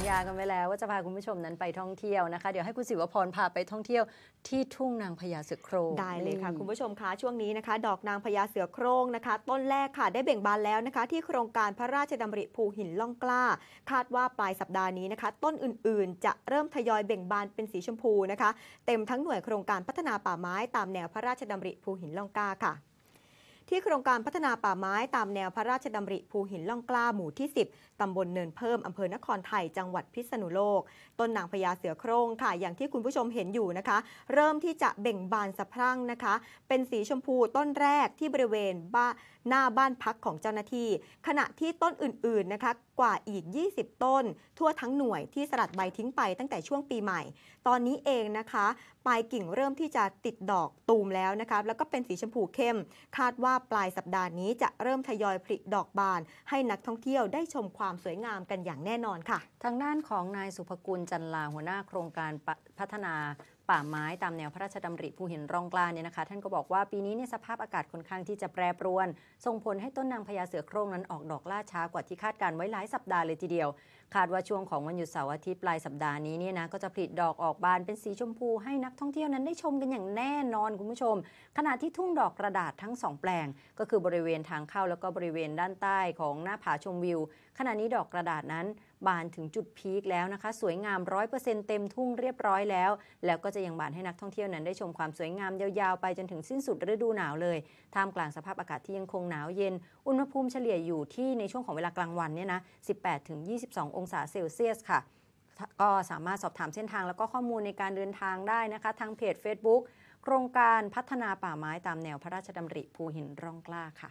ญญากันไว้แล้วว่าจะพาคุณผู้ชมนั้นไปท่องเที่ยวนะคะ เดี๋ยวให้คุณศิวพรพาไปท่องเที่ยวที่ทุ่งนางพญาเสือโครงได้เลยค่ะคุณผู้ชมคะช่วงนี้นะคะ ดอกนางพญาเสือโครงนะคะ ต้นแรกค่ะได้เบ่งบานแล้วนะคะ ที่โครงการพระราชดำริภูหินล่องกล้า คาดว่าปลายสัปดาห์นี้นะคะ ต้นอื่นๆ จะเริ่มทยอยเบ่งบานเป็นสีชมพูนะคะเต็มทั้งหน่วยโครงการพัฒนาป่าไม้ตามแนวพระราชดำริภูหินล่องกล้าค่ะที่โครงการพัฒนาป่าไม้ตามแนวพระราชดำริ ภูหินล่องกล้าหมู่ที่ 10ตำบลเนินเพิ่มอำเภอนครไทยจังหวัดพิษณุโลก ต้นนางพญาเสือโคร่งค่ะ อย่างที่คุณผู้ชมเห็นอยู่นะคะ เริ่มที่จะเบ่งบานสะพรั่งนะคะ เป็นสีชมพูต้นแรกที่บริเวณบ้านหน้าบ้านพักของเจ้าหน้าที่ขณะที่ต้นอื่นๆนะคะกว่าอีก 20 ต้น ทั่วทั้งหน่วยที่สลัดใบทิ้งไปตั้งแต่ช่วงปีใหม่ ตอนนี้เองนะคะปลายกิ่งเริ่มที่จะติดดอกตูมแล้วนะคะแล้วก็เป็นสีชมพูเข้ม คาดว่าปลายสัปดาห์นี้จะเริ่มทยอยผลิดอกบาน ให้นักท่องเที่ยวได้ชมความสวยงามกันอย่างแน่นอนค่ะทางด้านของนายสุภกุลจันลาหัวหน้าโครงการพัฒนาป่าไม้ตามแนวพระราชดำริภูหินร่องกล้าเนี่ยนะคะท่านก็บอกว่าปีนี้เนี่ยสภาพอากาศค่อนข้างที่จะแปรปรวนส่งผลให้ต้นนางพญาเสือโคร่งนั้นออกดอกล่าช้ากว่าที่คาดการไว้หลายสัปดาห์เลยทีเดียว คาดว่าช่วงของวันหยุดเสาร์อาทิตย์ปลายสัปดาห์นี้เนี่ยนะก็จะผลิดอกออกบานเป็นสีชมพูให้นักท่องเที่ยวนั้นได้ชมกันอย่างแน่นอนคุณผู้ชม ขณะที่ทุ่งดอกกระดาษทั้งสองแปลง ก็คือบริเวณทางเข้าแล้วก็บริเวณด้านใต้ของหน้าผาชมวิวขณะนี้ดอกกระดาษนั้นบานถึงจุดพีคแล้วนะคะ สวยงามร้อยเปอร์เซ็นต็มทุ่งเรียบร้อยแล้ว แล้วก็จะยังบานให้นักท่องเที่ยวนั้น ได้ชมความสวยงามยาวๆไปจนถึงสิ้นสุดฤดูหนาวเลยท่ามกลางสภาพอากาศที่ยังคงหนาวเย็นอุณหภูมิเฉลี่ยอยู่ที่ในช่วงของเวลากลางวันเนี่ยนะ18-22 องศาเซลเซียสค่ะ ก็สามารถสอบถามเส้นทางแล้วก็ข้อมูลในการเดินทางได้นะคะทางเพจ Facebook โครงการพัฒนาป่าไม้ตามแนวพระราชดำริภูหินร่องกล้าค่ะ